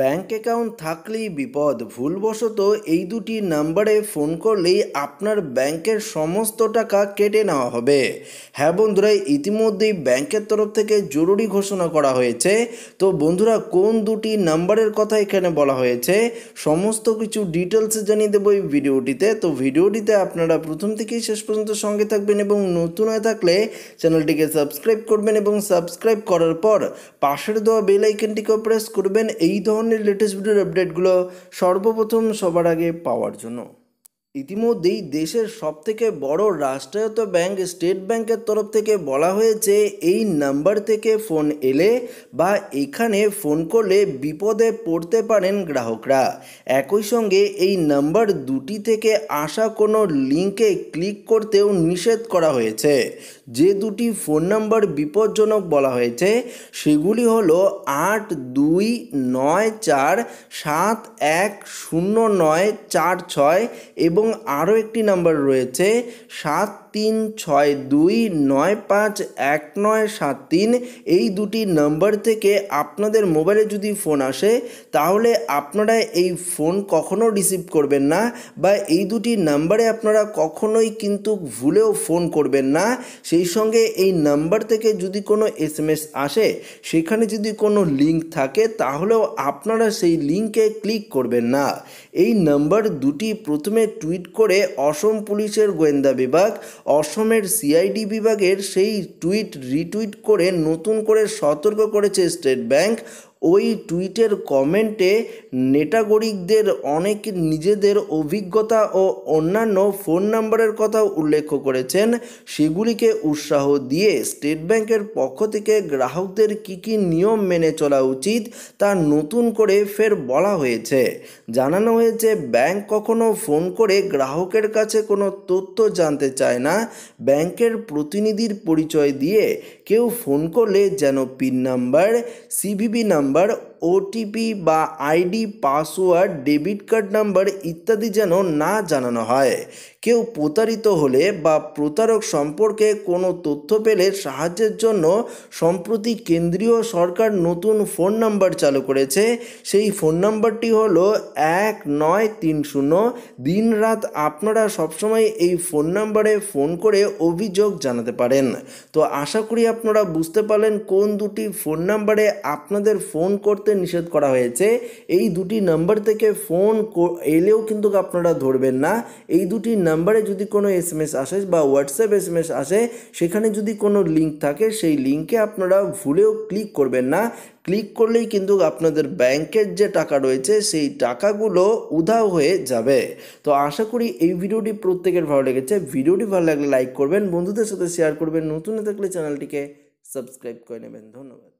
bank account থাকলেই বিপদ ভুলবশত এই দুটি নাম্বারে ফোন করলেই আপনার ব্যাংকের সমস্ত টাকা কেটে নেওয়া হবে হ্যাঁ বন্ধুরা ইতিমধ্যেই ব্যাংকের তরফ থেকে জরুরি ঘোষণা করা হয়েছে তো বন্ধুরা কোন দুটি নাম্বারের কথা এখানে বলা হয়েছে সমস্ত কিছু ডিটেলস জানিয়ে দেবো এই ভিডিওটিতে তো ভিডিওটিতে আপনারা প্রথম থেকেই শেষ পর্যন্ত সঙ্গে থাকবেন এবং নতুন হয়ে থাকলে চ্যানেলটিকে সাবস্ক্রাইব করবেন এবং সাবস্ক্রাইব করার পর পাশের দেওয়া বেল প্রেস করবেন এই ধরনের লেটেস্ট ভিডিওর আপডেটগুলো সর্বপ্রথম সবার আগে পাওয়ার জন্য ইতিমধ্যেই দেশের সবথেকে বড় রাষ্ট্রায়ত্ত ব্যাংক স্টেট ব্যাংকের তরফ থেকে বলা হয়েছে এই নাম্বার থেকে ফোন এলে বা এখানে ফোন করলে বিপদে পড়তে পারেন গ্রাহকরা একই সঙ্গে এই নাম্বার দুটি থেকে আসা কোনো লিঙ্কে ক্লিক করতেও নিষেধ করা হয়েছে যে দুটি ফোন নাম্বার বিপজ্জনক বলা হয়েছে সেগুলি হলো আট দুই নয় চার সাত এক শূন্য নয় চার ছয় এবং এবং আরও একটি নাম্বার রয়েছে সাত তিন ছয় দুই নয় পাঁচ এক নয় সাত তিন এই দুটি নাম্বার থেকে আপনাদের মোবাইলে যদি ফোন আসে তাহলে আপনারা এই ফোন কখনো রিসিভ করবেন না বা এই দুটি নাম্বারে আপনারা কখনোই কিন্তু ভুলেও ফোন করবেন না সেই সঙ্গে এই নাম্বার থেকে যদি কোনো এস এম এস আসে সেখানে যদি কোনো লিঙ্ক থাকে তাহলেও আপনারা সেই লিঙ্কে ক্লিক করবেন না এই নাম্বার দুটি প্রথমে টুইট করে অসম পুলিশের গোয়েন্দা বিভাগ অসমের সিআইডি বিভাগের সেই টুইট রিটুইট করে নতুন করে সতর্ক করেছে স্টেট ব্যাংক ওই টুইটের কমেন্টে নেটাগরিকদের অনেক নিজেদের অভিজ্ঞতা ও অন্যান্য ফোন নাম্বারের কথা উল্লেখ করেছেন সেগুলিকে উৎসাহ দিয়ে স্টেট ব্যাংকের পক্ষ থেকে গ্রাহকদের কী কী নিয়ম মেনে চলা উচিত তা নতুন করে ফের বলা হয়েছে জানানো হয়েছে ব্যাংক কখনো ফোন করে গ্রাহকের কাছে কোনো তথ্য জানতে চায় না ব্যাংকের প্রতিনিধির পরিচয় দিয়ে কেউ ফোন করলে যেন pin number CVV number OTP বা ID password debit card number ইত্যাদি যেন না জানানো হয় কেউ প্রতারিত হলে বা প্রতারক সম্পর্কে কোনো তথ্য পেলে সাহায্যের জন্য সম্প্রতি কেন্দ্রীয় সরকার নতুন ফোন নাম্বার চালু করেছে সেই ফোন নাম্বারটি হল এক নয় তিন শূন্য দিন রাত আপনারা সবসময় এই ফোন নাম্বারে ফোন করে অভিযোগ জানাতে পারেন তো আশা করি আপনারা বুঝতে পারলেন কোন দুটি ফোন নাম্বারে আপনাদের ফোন করতে করতে নিষেধ করা হয়েছে এই দুটি নাম্বার থেকে ফোন এলেও কিন্তু আপনারা ধরবেন না এই দুটি নাম্বারে যদি কোনো এস এম এস আসে বা হোয়াটসঅ্যাপ এস এম এস আসে সেখানে যদি কোনো লিঙ্ক থাকে সেই লিঙ্কে আপনারা ভুলেও ক্লিক করবেন না ক্লিক করলেই কিন্তু আপনাদের ব্যাংকের যে টাকা রয়েছে সেই টাকাগুলো উধাও হয়ে যাবে তো আশা করি এই ভিডিওটি প্রত্যেকের ভালো লেগেছে ভিডিওটি ভালো লাগলে লাইক করবেন বন্ধুদের সাথে শেয়ার করবেন নতুন থাকলে চ্যানেলটিকে সাবস্ক্রাইব করে নেবেন ধন্যবাদ